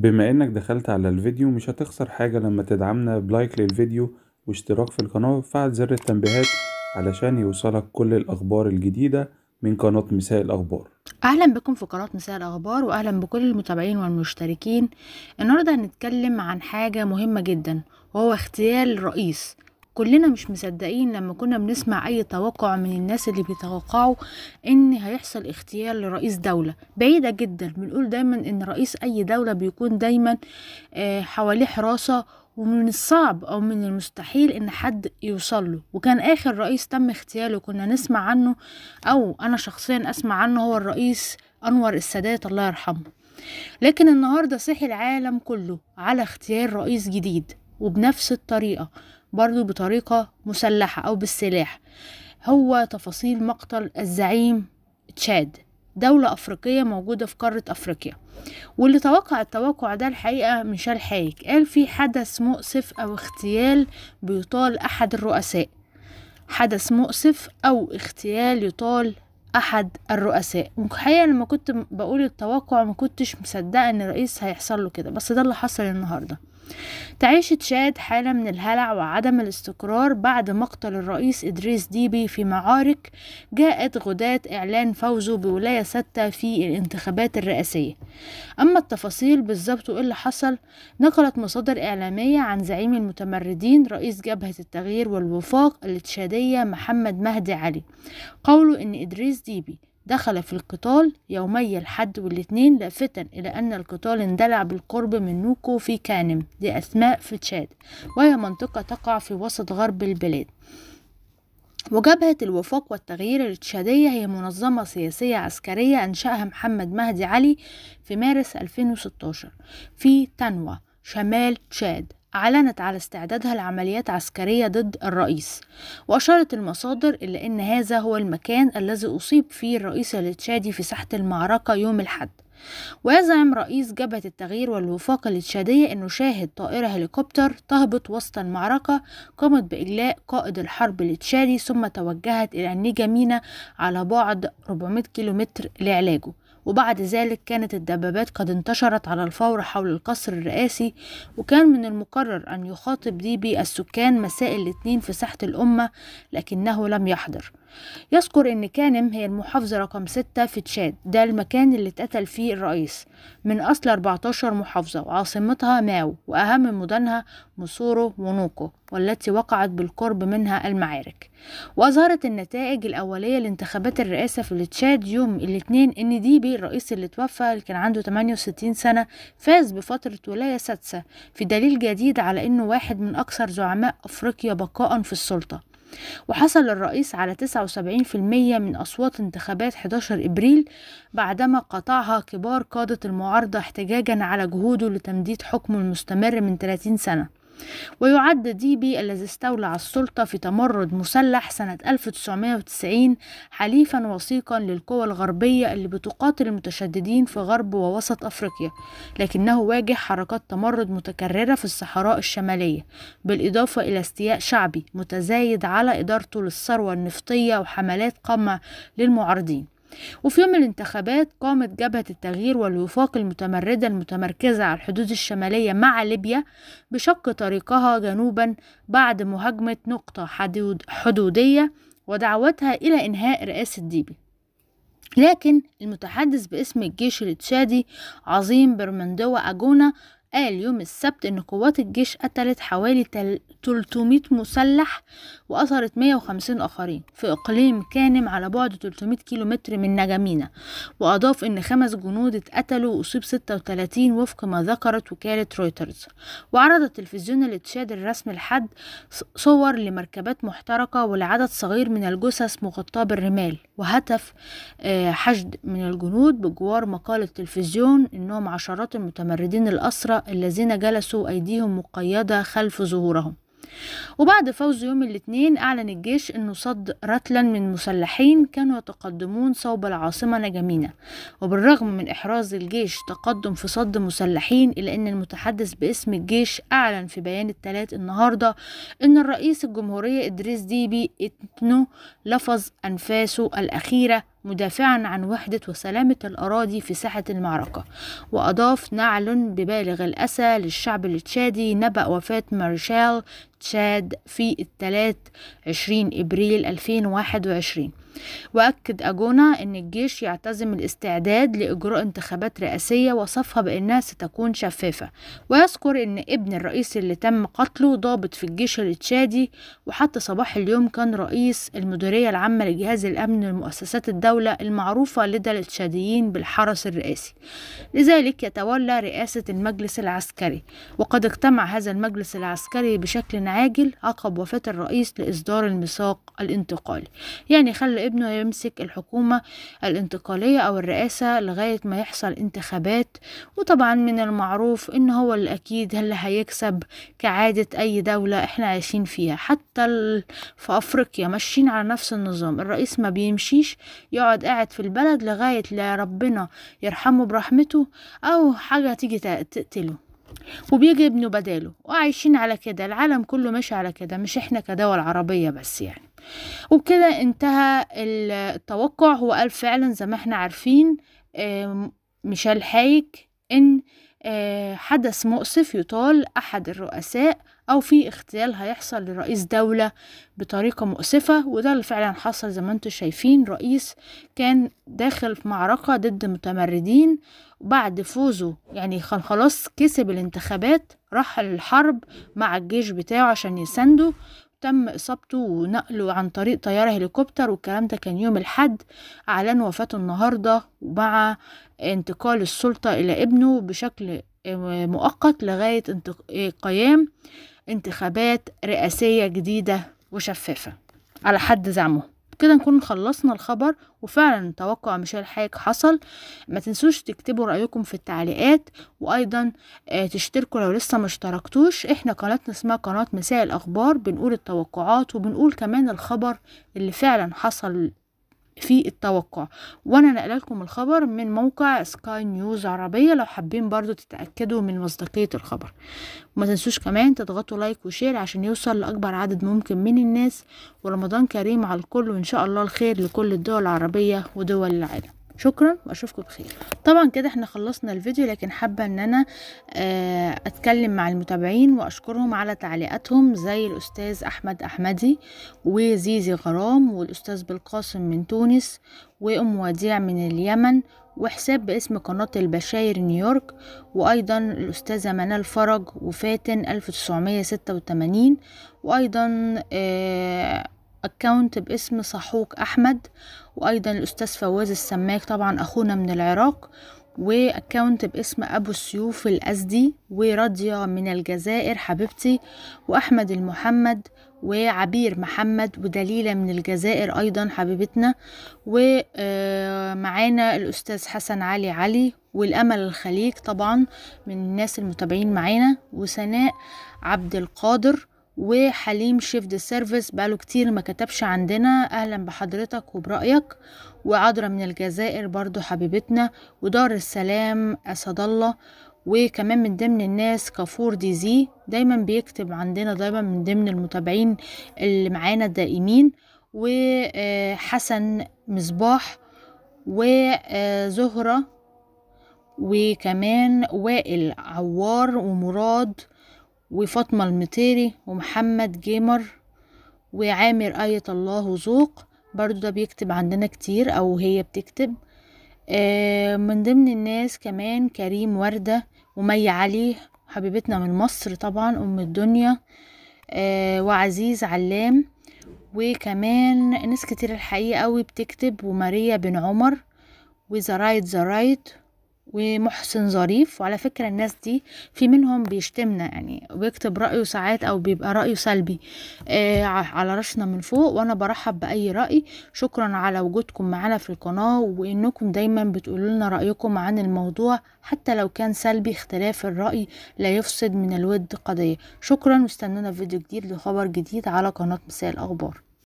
بما انك دخلت على الفيديو مش هتخسر حاجة لما تدعمنا بلايك للفيديو واشتراك في القناة وفعل زر التنبيهات علشان يوصلك كل الأخبار الجديدة من قناة مساء الأخبار أهلا بكم في قناة مساء الأخبار وأهلا بكل المتابعين والمشتركين النهاردة هنتكلم عن حاجة مهمة جدا وهو اغتيال رئيس كلنا مش مصدقين لما كنا بنسمع اي توقع من الناس اللي بيتوقعوا ان هيحصل اغتيال لرئيس دولة بعيدة جدا بنقول دايما ان رئيس اي دولة بيكون دايما آه، حواليه حراسة ومن الصعب او من المستحيل ان حد يوصل له وكان اخر رئيس تم اغتياله كنا نسمع عنه او انا شخصيا اسمع عنه هو الرئيس انور السادات الله يرحمه لكن النهارده صحي العالم كله على اغتيال رئيس جديد وبنفس الطريقة برضو بطريقة مسلحة أو بالسلاح هو تفاصيل مقتل الزعيم تشاد دولة أفريقية موجودة في قارة أفريقيا واللي توقع التوقع ده الحقيقة ميشيل حايك قال في حدث مؤسف أو اغتيال بيطال أحد الرؤساء حدث مؤسف أو اغتيال يطال أحد الرؤساء الحقيقة لما كنت بقول التوقع ما كنتش مصدقة إن الرئيس هيحصل له كده بس ده اللي حصل النهاردة تعيش تشاد حالة من الهلع وعدم الاستقرار بعد مقتل الرئيس إدريس ديبي في معارك جاءت غداة إعلان فوزه بولاية ستة في الانتخابات الرئاسية أما التفاصيل بالظبط إيه اللي حصل نقلت مصادر إعلامية عن زعيم المتمردين رئيس جبهة التغيير والوفاق التشادية محمد مهدي علي قوله إن إدريس ديبي دخل في القتال يومي الحد والاثنين لافتا إلى أن القتال اندلع بالقرب من نوكو في كانم دي أسماء في تشاد وهي منطقة تقع في وسط غرب البلاد وجبهة الوفاق والتغيير التشادية هي منظمة سياسية عسكرية أنشأها محمد مهدي علي في مارس 2016 في تنوى شمال تشاد أعلنت على استعدادها لعمليات عسكرية ضد الرئيس وأشارت المصادر إلى أن هذا هو المكان الذي أصيب فيه الرئيس التشادي في ساحة المعركة يوم الأحد ويزعم رئيس جبهة التغيير والوفاق التشادية أنه شاهد طائرة هليكوبتر تهبط وسط المعركة قامت بإجلاء قائد الحرب التشادي ثم توجهت إلى النجا مينا على بعد 400 كيلومتر لعلاجه وبعد ذلك كانت الدبابات قد انتشرت على الفور حول القصر الرئاسي وكان من المقرر أن يخاطب ديبي السكان مساء الاثنين في ساحة الأمة لكنه لم يحضر يذكر أن كانم هي المحافظة رقم ستة في تشاد ده المكان اللي اتقتل فيه الرئيس من أصل 14 محافظة وعاصمتها ماو وأهم مدنها مصورو ونوكو والتي وقعت بالقرب منها المعارك وأظهرت النتائج الأولية لانتخابات الرئاسة في تشاد يوم الاثنين إن ديبي الرئيس اللي توفى اللي كان عنده 68 سنة فاز بفترة ولاية سادسة في دليل جديد على إنه واحد من أكثر زعماء أفريقيا بقاء في السلطة وحصل الرئيس على 79% من أصوات انتخابات 11 إبريل بعدما قطعها كبار قادة المعارضة احتجاجا على جهوده لتمديد حكمه المستمر من 30 سنة ويعد ديبي الذي استولى على السلطة في تمرد مسلح سنة 1990 حليفا وثيقا للقوى الغربية اللي بتقاتل المتشددين في غرب ووسط أفريقيا لكنه واجه حركات تمرد متكررة في الصحراء الشمالية بالإضافة إلى استياء شعبي متزايد على إدارته للثروة النفطية وحملات قمع للمعارضين وفي يوم الانتخابات قامت جبهة التغيير والوفاق المتمردة المتمركزة على الحدود الشمالية مع ليبيا بشق طريقها جنوبا بعد مهاجمة نقطة حدود حدودية ودعوتها إلى إنهاء رئاسة ديبي لكن المتحدث باسم الجيش التشادي عظيم برمندوا أجونا قال يوم السبت إن قوات الجيش قتلت حوالي 300 مسلح وأثرت 150 آخرين في إقليم كانم على بعد 300 كيلومتر من نجمينا وأضاف إن خمس جنود اتقتلوا وأصيب 36 وفق ما ذكرت وكالة رويترز وعرض التلفزيون الاتشاد الرسمي الحد صور لمركبات محترقة ولعدد صغير من الجثث مغطاة بالرمال وهتف آه، حشد من الجنود بجوار مقال التلفزيون إنهم عشرات المتمردين الأسرى الذين جلسوا أيديهم مقيدة خلف ظهورهم وبعد فوز يوم الاثنين أعلن الجيش أنه صد رتلا من مسلحين كانوا يتقدمون صوب العاصمة نجمينة وبالرغم من إحراز الجيش تقدم في صد مسلحين إلا أن المتحدث باسم الجيش أعلن في بيان الثلاث النهاردة أن الرئيس الجمهورية إدريس ديبي اتنو لفظ أنفاسه الأخيرة مدافعا عن وحدة وسلامة الأراضي في ساحة المعركة وأضاف نعل ببالغ الأسى للشعب التشادي نبأ وفاة مارشال تشاد في الثلاث عشرين إبريل 2021 وأكد أجونا أن الجيش يعتزم الاستعداد لإجراء انتخابات رئاسية وصفها بأنها ستكون شفافة ويذكر أن ابن الرئيس اللي تم قتله ضابط في الجيش التشادي وحتى صباح اليوم كان رئيس المديرية العامة لجهاز الأمن لمؤسسات الدولة المعروفة لدى التشاديين بالحرس الرئاسي لذلك يتولى رئاسة المجلس العسكري وقد اجتمع هذا المجلس العسكري بشكل عاجل عقب وفاة الرئيس لإصدار الميثاق الانتقالي يعني خلى ابنه يمسك الحكومة الانتقالية أو الرئاسة لغاية ما يحصل انتخابات وطبعا من المعروف إن هو الأكيد اللي هيكسب كعادة أي دولة إحنا عايشين فيها حتى في أفريقيا ماشيين على نفس النظام الرئيس ما بيمشيش يقعد قاعد في البلد لغاية لا ربنا يرحمه برحمته أو حاجة تيجي تقتله وبيجي ابنه بداله وعايشين على كده العالم كله ماشي على كده مش احنا كدول عربية بس يعني وبكده انتهى التوقع هو قال فعلا زي ما احنا عارفين ميشيل حايك ان آه، حدث مؤسف يطال احد الرؤساء أو في اغتيال هيحصل لرئيس دولة بطريقة مؤسفة وده اللي فعلا حصل زي ما انتم شايفين رئيس كان داخل في معركة ضد متمردين بعد فوزه يعني خلاص كسب الانتخابات راح الحرب مع الجيش بتاعه عشان يسنده تم إصابته ونقله عن طريق طيارة هليكوبتر والكلام ده كان يوم الحد أعلن وفاته النهاردة ومع انتقال السلطة إلى ابنه بشكل آه، مؤقت لغاية آه، قيام انتخابات رئاسية جديدة وشفافة على حد زعمهم كده نكون خلصنا الخبر وفعلا توقع مشال حايك حصل ما تنسوش تكتبوا رأيكم في التعليقات وأيضا آه، تشتركوا لو لسه مشتركتوش احنا قناتنا اسمها قناة مساء الأخبار بنقول التوقعات وبنقول كمان الخبر اللي فعلا حصل في التوقع وانا نقل لكم الخبر من موقع سكاي نيوز عربية لو حابين برضو تتأكدوا من مصداقية الخبر وما تنسوش كمان تضغطوا لايك وشير عشان يوصل لأكبر عدد ممكن من الناس ورمضان كريم على الكل وإن شاء الله الخير لكل الدول العربية ودول العالم شكرا واشوفكم بخير طبعا كده احنا خلصنا الفيديو لكن حابه ان انا آه، اتكلم مع المتابعين واشكرهم على تعليقاتهم زي الاستاذ احمد احمدي وزيزي غرام والاستاذ بالقاسم من تونس وام وديع من اليمن وحساب باسم قناة البشاير نيويورك وأيضا الأستاذة منال فرج وفاتن 1986 وأيضا آه اكونت باسم صحوك أحمد وأيضا الأستاذ فواز السماك طبعا أخونا من العراق واكونت باسم أبو السيوف الأزدي وراضية من الجزائر حبيبتي وأحمد المحمد وعبير محمد ودليلة من الجزائر أيضا حبيبتنا ومعانا الأستاذ حسن علي علي والأمل الخليج طبعا من الناس المتابعين معانا وسناء عبد القادر وحليم شيف دي سيرفيس بقاله كتير ما كتبش عندنا اهلا بحضرتك وبرايك وعذرا من الجزائر برضو حبيبتنا ودار السلام اسد الله وكمان من ضمن الناس كافور دي زي دايما بيكتب عندنا دايما من ضمن المتابعين اللي معانا الدائمين وحسن مصباح وزهرة وكمان وائل عوار ومراد وفاطمة المطيري ومحمد جيمر وعامر آية الله وزوق برضو ده بيكتب عندنا كتير أو هي بتكتب آه، من ضمن الناس كمان كريم وردة ومي علي حبيبتنا من مصر طبعا أم الدنيا آه، وعزيز علام وكمان ناس كتير الحقيقة قوي بتكتب وماريا بن عمر وزرايد زرايد ومحسن ظريف وعلى فكرة الناس دي في منهم بيشتمنا يعني بيكتب رأيه ساعات أو بيبقى رأيه سلبي آه على رشنا من فوق وأنا برحب بأي رأي شكرا على وجودكم معنا في القناة وإنكم دايما بتقولولنا رأيكم عن الموضوع حتى لو كان سلبي اختلاف الرأي لا يفسد من الود قضية شكرا واستنونا في فيديو جديد لخبر جديد على قناة مساء الأخبار